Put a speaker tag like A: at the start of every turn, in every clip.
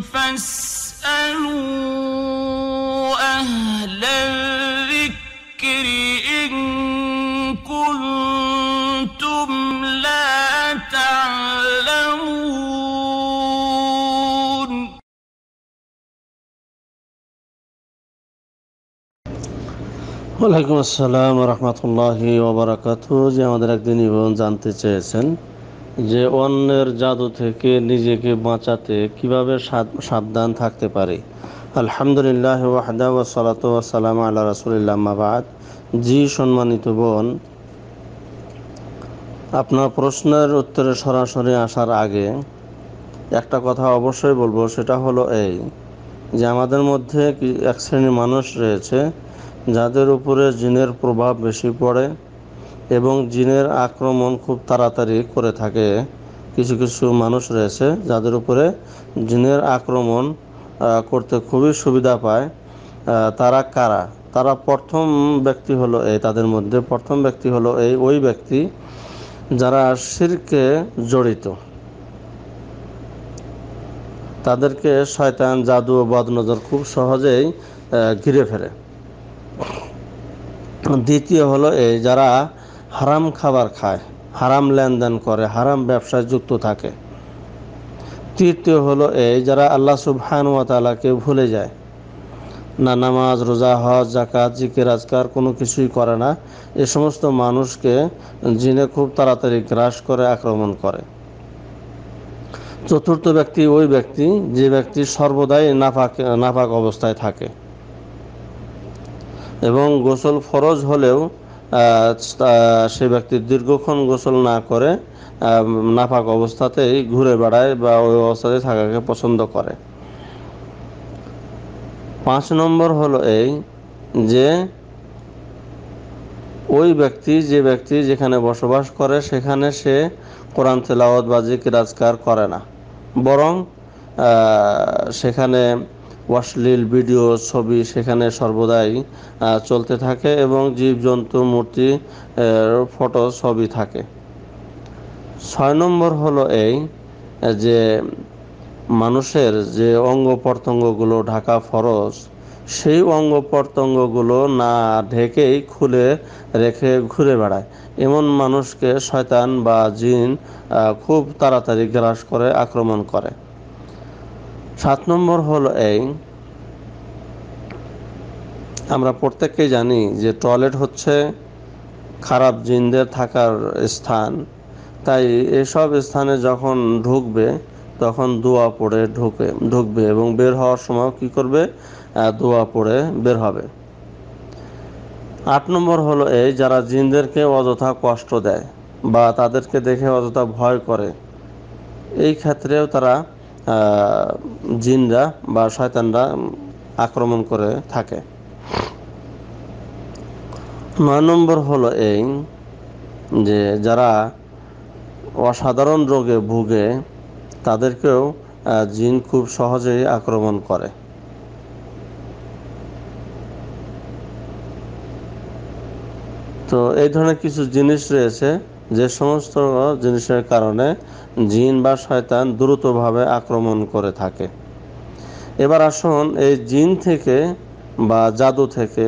A: فاسألوا أهل الذكر إن كنتم لا تعلمون وعليكم السلام ورحمة الله وبركاته جاء مدرك ديني بون جانتي چهسن যে অন্যের জাদু থেকে নিজেকে বাঁচাতে কিভাবে সাবধান থাকতে পারে আলহামদুলিল্লাহ ওয়াহদা ওয়াসালাত ওয়াসালাম আল্লাহ রাসুলিল্লাহ মাবাদ জি সম্মানিত বোন আপনার প্রশ্নের উত্তরে সরাসরি আসার আগে একটা কথা অবশ্যই বলবো সেটা হলো এই যে আমাদের মধ্যে এক শ্রেণীর মানুষ রয়েছে যাদের উপরে জিনের প্রভাব বেশি পড়ে এবং জিনের আক্রমণ খুব তাড়াতাড়ি করে থাকে কিছু কিছু মানুষ রয়েছে যাদের উপরে জিনের আক্রমণ করতে খুবই সুবিধা পায় তারা কারা তারা প্রথম ব্যক্তি হলো এই তাদের মধ্যে প্রথম ব্যক্তি হলো এই ওই ব্যক্তি যারা শিরকে জড়িত তাদেরকে শয়তান জাদু ও বদনজর খুব সহজেই ঘিরে ফেলে দ্বিতীয় হলো এই যারা হারাম খাবার খায় হারাম লেনদেন করে হারাম ব্যবসায় যুক্ত থাকে তৃতীয় হলো এই যারা আল্লাহ সুবহানুয়াতালাকে ভুলে যায় না নামাজ রোজা হজ জাকাত জিকে রাজকার কোনো কিছুই করে না এ সমস্ত মানুষকে জিনে খুব তাড়াতাড়ি গ্রাস করে আক্রমণ করে চতুর্থ ব্যক্তি ওই ব্যক্তি যে ব্যক্তি সর্বদাই নাফাক নাফাক অবস্থায় থাকে এবং গোসল ফরজ হলেও সে ব্যক্তি দীর্ঘক্ষণ গোসল না করে নাপাক অবস্থাতেই ঘুরে বেড়ায় বা ওই অবস্থাতে থাকাকে পছন্দ করে পাঁচ নম্বর হলো এই যে ওই ব্যক্তি যে ব্যক্তি যেখানে বসবাস করে সেখানে সে কোরআন তেলাওয়াত বা জিকিরাজকার করে না বরং সেখানে অশ্লীল ভিডিও ছবি সেখানে সর্বদাই চলতে থাকে এবং জীবজন্তু মূর্তি ফটো ছবি থাকে ছয় নম্বর হলো এই যে মানুষের যে অঙ্গ প্রত্যঙ্গগুলো ঢাকা ফরজ সেই অঙ্গ প্রত্যঙ্গগুলো না ঢেকেই খুলে রেখে ঘুরে বেড়ায় এমন মানুষকে শয়তান বা জিন খুব তাড়াতাড়ি গ্রাস করে আক্রমণ করে সাত নম্বর হল এই আমরা প্রত্যেককে জানি যে টয়লেট হচ্ছে খারাপ জিনদের থাকার স্থান তাই এসব স্থানে যখন ঢুকবে তখন দোয়া পড়ে ঢুকে ঢুকবে এবং বের হওয়ার সময় কি করবে দোয়া পড়ে বের হবে আট নম্বর হলো এই যারা জিনদেরকে অযথা কষ্ট দেয় বা তাদেরকে দেখে অযথা ভয় করে এই ক্ষেত্রেও তারা জিনরা বা শয়তানরা আক্রমণ করে থাকে নয় নম্বর হলো এই যে যারা অসাধারণ রোগে ভুগে তাদেরকেও জিন খুব সহজেই আক্রমণ করে তো এই ধরনের কিছু জিনিস রয়েছে যে সমস্ত জিনিসের কারণে জিন বা শয়তান দ্রুতভাবে আক্রমণ করে থাকে এবার আসুন এই জিন থেকে বা জাদু থেকে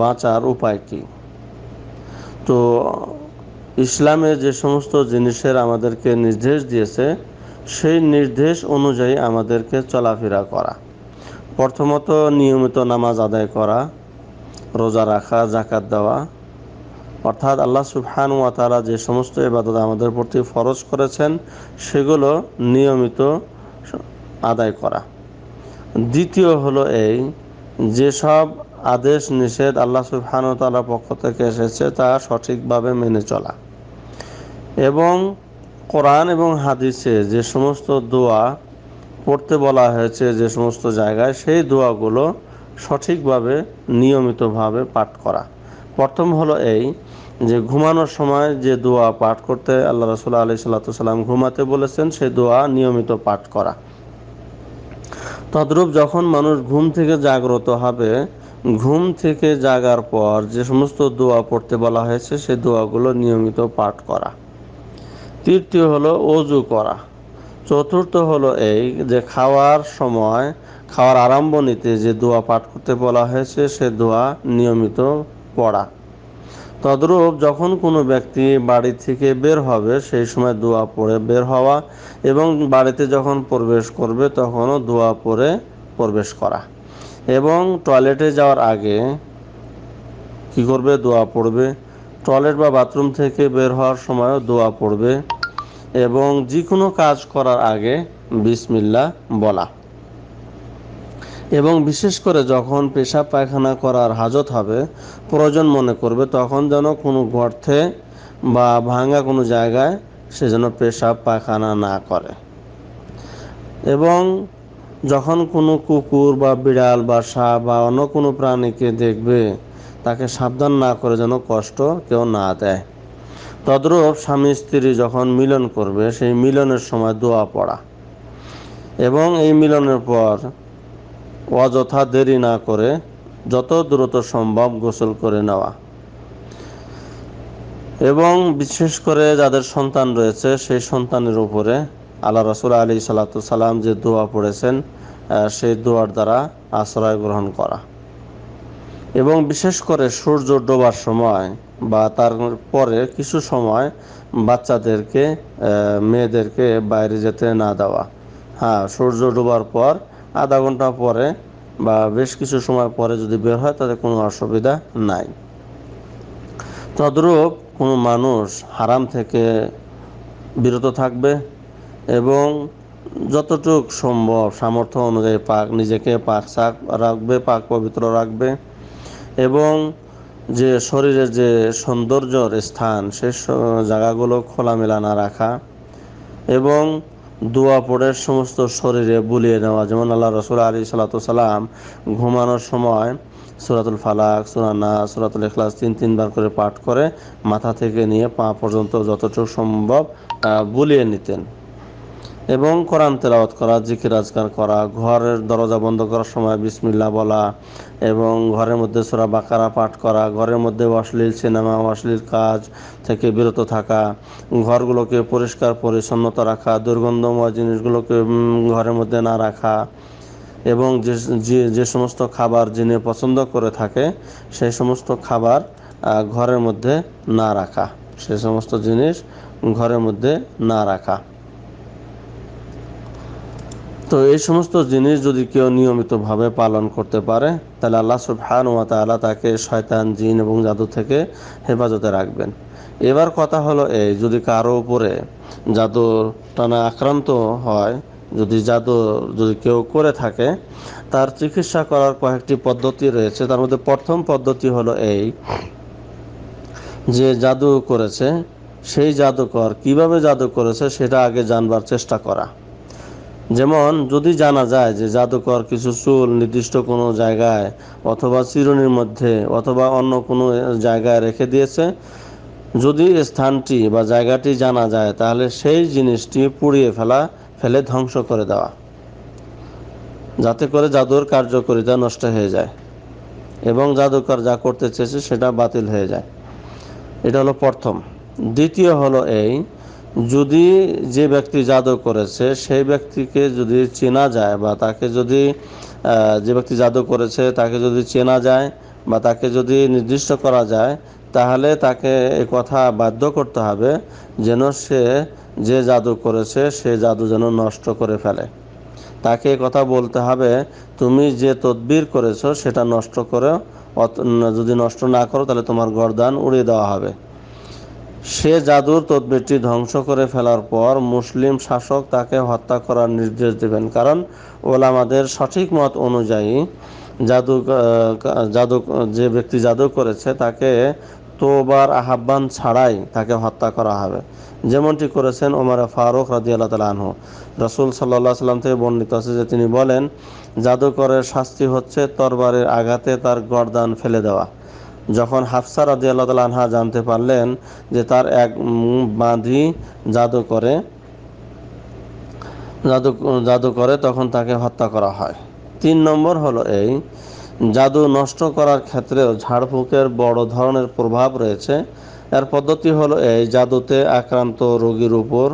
A: বাঁচার উপায় কি তো ইসলামে যে সমস্ত জিনিসের আমাদেরকে নির্দেশ দিয়েছে সেই নির্দেশ অনুযায়ী আমাদেরকে চলাফেরা করা প্রথমত নিয়মিত নামাজ আদায় করা রোজা রাখা জাকাত দেওয়া অর্থাৎ আল্লাহ সুবহান ওয়া তারা যে সমস্ত এবাদত আমাদের প্রতি ফরজ করেছেন সেগুলো নিয়মিত আদায় করা দ্বিতীয় হলো এই যেসব আদেশ নিষেধ আল্লাহ সুবহান ও তালার পক্ষ থেকে এসেছে তা সঠিকভাবে মেনে চলা এবং কোরআন এবং হাদিসে যে সমস্ত দোয়া পড়তে বলা হয়েছে যে সমস্ত জায়গায় সেই দোয়াগুলো সঠিকভাবে নিয়মিতভাবে পাঠ করা প্রথম হলো এই যে ঘুমানোর সময় যে দোয়া পাঠ করতে আল্লাহ রসুল আলি সাল্লাম ঘুমাতে বলেছেন সে দোয়া নিয়মিত পাঠ করা তদ্রূপ যখন মানুষ ঘুম থেকে জাগ্রত হবে ঘুম থেকে জাগার পর যে সমস্ত দোয়া পড়তে বলা হয়েছে সে দোয়াগুলো নিয়মিত পাঠ করা তৃতীয় হলো অজু করা চতুর্থ হলো এই যে খাওয়ার সময় খাওয়ার নিতে যে দোয়া পাঠ করতে বলা হয়েছে সে দোয়া নিয়মিত পড়া তদ্রূপ যখন কোনো ব্যক্তি বাড়ি থেকে বের হবে সেই সময় দোয়া পড়ে বের হওয়া এবং বাড়িতে যখন প্রবেশ করবে তখনও দোয়া পড়ে প্রবেশ করা এবং টয়লেটে যাওয়ার আগে কি করবে দোয়া পড়বে টয়লেট বা বাথরুম থেকে বের হওয়ার সময়ও দোয়া পড়বে এবং যে কোনো কাজ করার আগে বিসমিল্লা বলা এবং বিশেষ করে যখন পেশাব পায়খানা করার হাজত হবে প্রয়োজন মনে করবে তখন যেন কোনো গর্তে বা ভাঙা কোনো জায়গায় সে যেন পেশাব পায়খানা না করে এবং যখন কোনো কুকুর বা বিড়াল বা সাপ বা অন্য কোনো প্রাণীকে দেখবে তাকে সাবধান না করে যেন কষ্ট কেউ না দেয় তদ্রূপ স্বামী স্ত্রী যখন মিলন করবে সেই মিলনের সময় দোয়া পড়া এবং এই মিলনের পর অযথা দেরি না করে যত দ্রুত সম্ভব গোসল করে নেওয়া এবং বিশেষ করে যাদের সন্তান রয়েছে সেই সন্তানের উপরে আল্লাহ রসুল আলী সালাম যে দোয়া পড়েছেন সেই দোয়ার দ্বারা আশ্রয় গ্রহণ করা এবং বিশেষ করে সূর্য ডোবার সময় বা তার পরে কিছু সময় বাচ্চাদেরকে মেয়েদেরকে বাইরে যেতে না দেওয়া হ্যাঁ সূর্য ডোবার পর আধা ঘন্টা পরে বা বেশ কিছু সময় পরে যদি বের হয় তাতে কোনো অসুবিধা নাই তদ্রূপ কোনো মানুষ হারাম থেকে বিরত থাকবে এবং যতটুক সম্ভব সামর্থ্য অনুযায়ী পাক নিজেকে পাক শাক রাখবে পাক পবিত্র রাখবে এবং যে শরীরে যে সৌন্দর্যর স্থান সে জায়গাগুলো খোলামেলা না রাখা এবং দোয়া পড়ে সমস্ত শরীরে বুলিয়ে নেওয়া যেমন আল্লাহ রসুল আলী সালাম ঘুমানোর সময় সুরাতুল ফালাক সুরানা সুরাতুল এখলাস তিন তিনবার করে পাঠ করে মাথা থেকে নিয়ে পা পর্যন্ত যতটুকু সম্ভব বুলিয়ে নিতেন এবং কোরআন তেলাওয়াত করা জিকির আজকার করা ঘরের দরজা বন্ধ করার সময় বিসমিল্লা বলা এবং ঘরের মধ্যে সোরা বাকারা পাঠ করা ঘরের মধ্যে অশ্লীল সিনেমা অশ্লীল কাজ থেকে বিরত থাকা ঘরগুলোকে পরিষ্কার পরিচ্ছন্নতা রাখা দুর্গন্ধময় জিনিসগুলোকে ঘরের মধ্যে না রাখা এবং যে যে সমস্ত খাবার যিনি পছন্দ করে থাকে সেই সমস্ত খাবার ঘরের মধ্যে না রাখা সে সমস্ত জিনিস ঘরের মধ্যে না রাখা তো এই সমস্ত জিনিস যদি কেউ নিয়মিতভাবে পালন করতে পারে তাহলে আল্লাহ সুবহান ওয়া তালা তাকে শয়তান জিন এবং জাদু থেকে হেফাজতে রাখবেন এবার কথা হলো এই যদি কারো উপরে জাদু টানা আক্রান্ত হয় যদি জাদু যদি কেউ করে থাকে তার চিকিৎসা করার কয়েকটি পদ্ধতি রয়েছে তার মধ্যে প্রথম পদ্ধতি হলো এই যে জাদু করেছে সেই জাদুকর কিভাবে জাদু করেছে সেটা আগে জানবার চেষ্টা করা যেমন যদি জানা যায় যে জাদুকর কিছু চুল নির্দিষ্ট কোনো জায়গায় অথবা চিরুনির মধ্যে অথবা অন্য কোনো জায়গায় রেখে দিয়েছে যদি স্থানটি বা জায়গাটি জানা যায় তাহলে সেই জিনিসটি পুড়িয়ে ফেলা ফেলে ধ্বংস করে দেওয়া যাতে করে জাদুর কার্যকরিতা নষ্ট হয়ে যায় এবং জাদুকর যা করতে চেয়েছে সেটা বাতিল হয়ে যায় এটা হলো প্রথম দ্বিতীয় হলো এই যদি যে ব্যক্তি জাদু করেছে সেই ব্যক্তিকে যদি চেনা যায় বা তাকে যদি যে ব্যক্তি জাদু করেছে তাকে যদি চেনা যায় বা তাকে যদি নির্দিষ্ট করা যায় তাহলে তাকে এ কথা বাধ্য করতে হবে যেন সে যে জাদু করেছে সে জাদু যেন নষ্ট করে ফেলে তাকে কথা বলতে হবে তুমি যে তদবির করেছো সেটা নষ্ট করে যদি নষ্ট না করো তাহলে তোমার গরদান উড়িয়ে দেওয়া হবে সে জাদুর তদবিরটি ধ্বংস করে ফেলার পর মুসলিম শাসক তাকে হত্যা করার নির্দেশ দেবেন কারণ ওলামাদের সঠিক মত অনুযায়ী জাদু জাদু যে ব্যক্তি জাদু করেছে তাকে তোবার আহ্বান ছাড়াই তাকে হত্যা করা হবে যেমনটি করেছেন ওমার ফারুক রাজি আল্লাহ তাল আনহু রসুল সাল্লাহ সাল্লাম থেকে বর্ণিত আছে যে তিনি বলেন জাদুকরের শাস্তি হচ্ছে তরবারের আঘাতে তার গরদান ফেলে দেওয়া যখন হাফসা রাজি আল্লাহ আনহা জানতে পারলেন যে তার এক বাঁধি জাদু করে জাদু জাদু করে তখন তাকে হত্যা করা হয় তিন নম্বর হলো এই জাদু নষ্ট করার ক্ষেত্রেও ঝাড়ফুঁকের বড় ধরনের প্রভাব রয়েছে এর পদ্ধতি হলো এই জাদুতে আক্রান্ত রোগীর উপর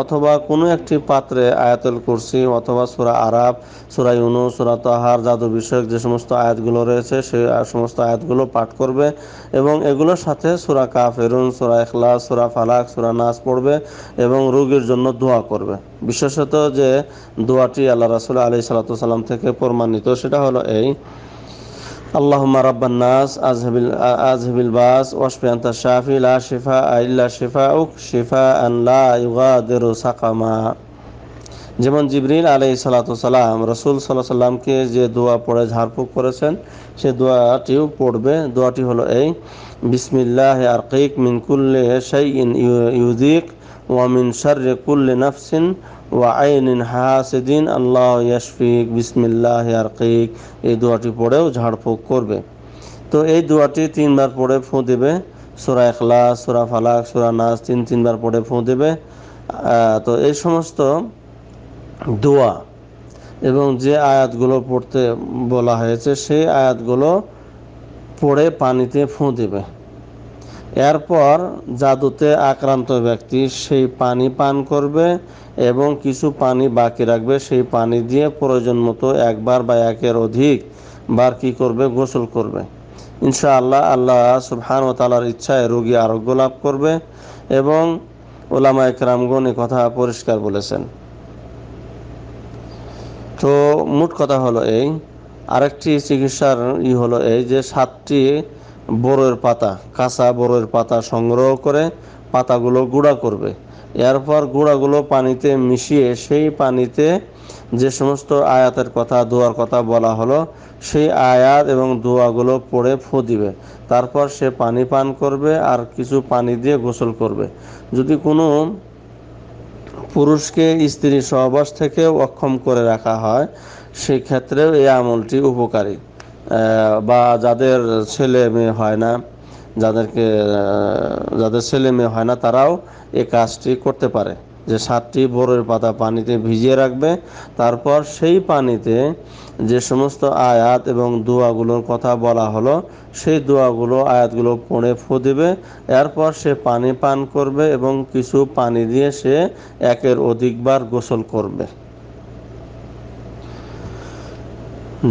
A: অথবা কোনো একটি পাত্রে আয়াতুল কুরসি অথবা সুরা আরাব সুরা ইউনু সুরা তাহার জাদু বিষয়ক যে সমস্ত আয়াতগুলো রয়েছে সে সমস্ত আয়াতগুলো পাঠ করবে এবং এগুলোর সাথে সুরা কাফেরুন সুরা এখলাস সুরা ফালাক সুরা নাচ পড়বে এবং রোগীর জন্য দোয়া করবে বিশেষত যে দোয়াটি আল্লাহ রাসুল আলি সাল্লাম থেকে প্রমাণিত সেটা হলো এই اللهم رب الناس أذهب أذهب الباس واشف أنت الشافي لا شفاء إلا شفاءك شفاء لا يغادر سقما যেমন জিবরিল আলাই সালাতাম রসুল সাল্লাহ সাল্লামকে যে দোয়া পড়ে ঝাড়ফুঁক করেছেন সে দোয়াটিও পড়বে দোয়াটি হলো এই বিসমিল্লাহ আরকিক মিনকুল্লে শাইন ইউদিক ওয়ামিন শার্রে কুল্লে নাফসিন ওয়াইন হাসিদিন আল্লাহ ইয়াশফিক বিসমিল্লাহ আরকিক এই দোয়াটি পড়েও ঝাড়ফুঁক করবে তো এই দোয়াটি তিনবার পড়ে ফু দেবে সুরা এখলাস সুরা ফালাক সুরা নাচ তিন তিনবার পড়ে ফু দেবে তো এই সমস্ত দোয়া এবং যে আয়াতগুলো পড়তে বলা হয়েছে সেই আয়াতগুলো পড়ে পানিতে ফু দেবে এরপর জাদুতে আক্রান্ত ব্যক্তি সেই পানি পান করবে এবং কিছু পানি বাকি রাখবে সেই পানি দিয়ে প্রয়োজন মতো একবার বা একের অধিক বার কী করবে গোসল করবে ইনশাআল্লাহ আল্লাহ সুবহান ও তালার ইচ্ছায় রোগী আরোগ্য লাভ করবে এবং ওলামা একরামগণ এ কথা পরিষ্কার বলেছেন তো মোট কথা হলো এই আরেকটি চিকিৎসার ই হলো এই যে সাতটি বড়ের পাতা কাঁচা বড়ের পাতা সংগ্রহ করে পাতাগুলো গুঁড়া করবে এরপর গুঁড়াগুলো পানিতে মিশিয়ে সেই পানিতে যে সমস্ত আয়াতের কথা দোয়ার কথা বলা হলো সেই আয়াত এবং দোয়াগুলো পড়ে ফু দিবে তারপর সে পানি পান করবে আর কিছু পানি দিয়ে গোসল করবে যদি কোনো পুরুষকে স্ত্রী সহবাস থেকে অক্ষম করে রাখা হয় সেক্ষেত্রেও এই আমলটি উপকারী বা যাদের ছেলে মেয়ে হয় না যাদেরকে যাদের ছেলে মেয়ে হয় না তারাও এই কাজটি করতে পারে যে সাতটি বোরের পাতা পানিতে ভিজিয়ে রাখবে তারপর সেই পানিতে যে সমস্ত আয়াত এবং দোয়াগুলোর কথা বলা হলো সেই দোয়াগুলো আয়াতগুলো পড়ে ফু দেবে এরপর সে পানি পান করবে এবং কিছু পানি দিয়ে সে একের অধিকবার গোসল করবে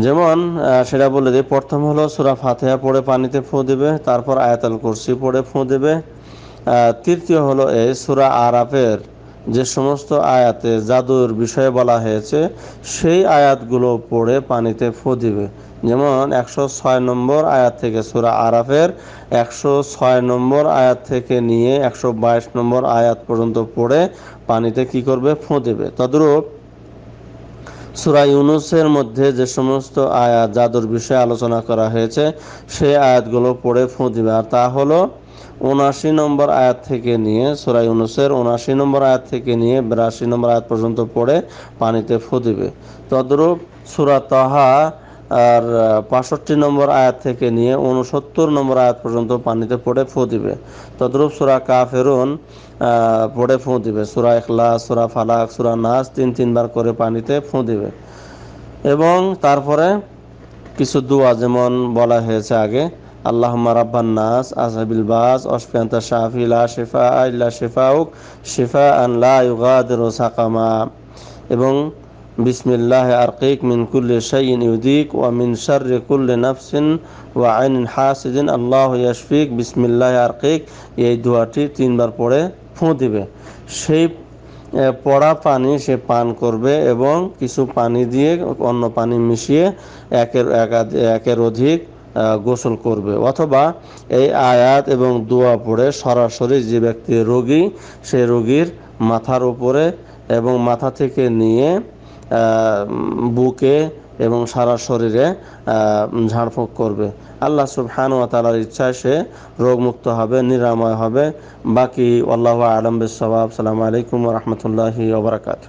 A: যেমন সেটা বলে দিই প্রথম হলো সুরা ফাতেহা পড়ে পানিতে ফুঁ দেবে তারপর আয়াতাল কুরসি পড়ে ফুঁ দেবে তৃতীয় হলো এই সুরা আরাফের যে সমস্ত আয়াতে জাদুর বিষয়ে বলা হয়েছে সেই আয়াতগুলো পড়ে পানিতে ফুঁ দিবে যেমন একশো ছয় নম্বর আয়াত থেকে সুরা আরাফের একশো ছয় নম্বর আয়াত থেকে নিয়ে একশো বাইশ নম্বর আয়াত পর্যন্ত পড়ে পানিতে কি করবে ফুঁ দেবে তদ্রূপ সুরা ইউনুসের মধ্যে যে সমস্ত আয়াত জাদুর বিষয়ে আলোচনা করা হয়েছে সেই আয়াতগুলো পড়ে ফু দিবে আর তা হলো উনআশি নম্বর আয়াত থেকে নিয়ে সুরা ইউনুসের উনআশি নম্বর আয়াত থেকে নিয়ে বিরাশি নম্বর আয়াত পর্যন্ত পড়ে পানিতে ফু দিবে তদ্রূপ সুরা তাহা আর পাঁষট্টি নম্বর আয়াত থেকে নিয়ে উনসত্তর নম্বর আয়াত পর্যন্ত পানিতে পড়ে ফু দিবে তদ্রুপ সুরা কা ফেরুন পড়ে ফু দিবে সুরা এখলা সুরা ফালাক সুরা নাচ তিন তিনবার করে পানিতে ফু দিবে এবং তারপরে কিছু দোয়া যেমন বলা হয়েছে আগে আল্লাহ রাব্বান নাস আসাবিল বাস অশফিয়ান্তা শাহি লা শেফা ইল্লা শেফাউক শেফা আন লা ইউগাদিরু সাকামা এবং بسم الله أرقيك من كل شيء يديك ومن شر كل نفس وعين حاسد الله يشفيك بسم الله أرقيك এই দোয়াটি তিনবার পড়ে ফু দিবে সেই পড়া পানি সে পান করবে এবং কিছু পানি দিয়ে অন্য পানি মিশিয়ে একের একের অধিক গোসল করবে অথবা এই আয়াত এবং দোয়া পড়ে সরাসরি যে ব্যক্তি রোগী সে রোগীর মাথার উপরে এবং মাথা থেকে নিয়ে বুকে এবং সারা শরীরে ঝাড়ফুঁক করবে আল্লাহ সুবহান ওয়া তালার ইচ্ছায় সে রোগমুক্ত হবে নিরাময় হবে বাকি আল্লাহ আলম বিসবাব সালাম আলাইকুম রহমতুল্লাহি ওবরাকাতু